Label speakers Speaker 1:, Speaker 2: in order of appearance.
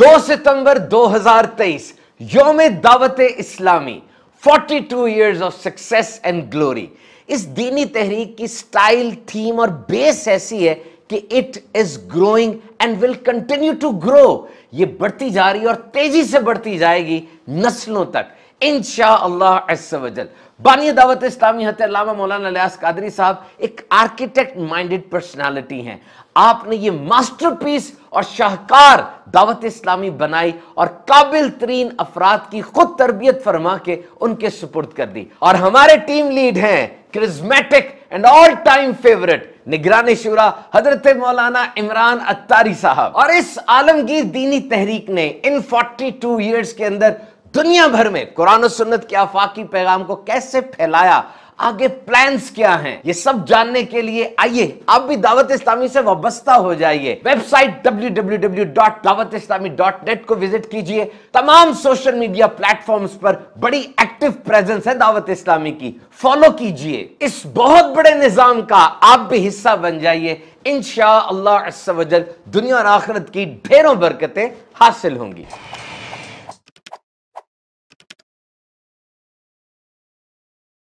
Speaker 1: दो सितंबर 2023 योम Dawat Islami 42 two years of success and glory इस दीनी तहरीक की स्टाइल थीम और बेस ऐसी है कि it is growing and will continue to grow ये बढ़ती जा रही है और तेजी से बढ़ती जाएगी नस्लों तक इन शाहजल बानी दावत इस्लामी हत्या मौलाना लियास कादरी साहब एक आर्किटेक्ट माइंडेड पर्सनालिटी हैं आपने ये मास्टरपीस और शाहकार दावत इस्लामी बनाई और काबिल तरीन अफराद की खुद तरबियत फरमा के उनके सुपुर्द कर दी और हमारे टीम लीड हैं charismatic and all time favourite निगरान शुरा हजरत मौलाना इमरान अत्तारी साहब और इस आलमगीर दीनी तहरीक ने इन 42 इयर्स के अंदर दुनिया भर में कुरान सुन्नत के आफाकी पैगाम को कैसे फैलाया आगे प्लान्स क्या हैं ये सब जानने के लिए आइए आप भी दावत इस्लामी से वाबस्ता हो जाइए वेबसाइट www.dawatislami.net को विजिट कीजिए तमाम सोशल मीडिया प्लेटफॉर्म्स पर बड़ी एक्टिव प्रेजेंस है दावत इस्लामी की फॉलो कीजिए इस बहुत बड़े निजाम का आप भी हिस्सा बन जाइए इन दुनिया और आखिरत की ढेरों बरकतें हासिल होंगी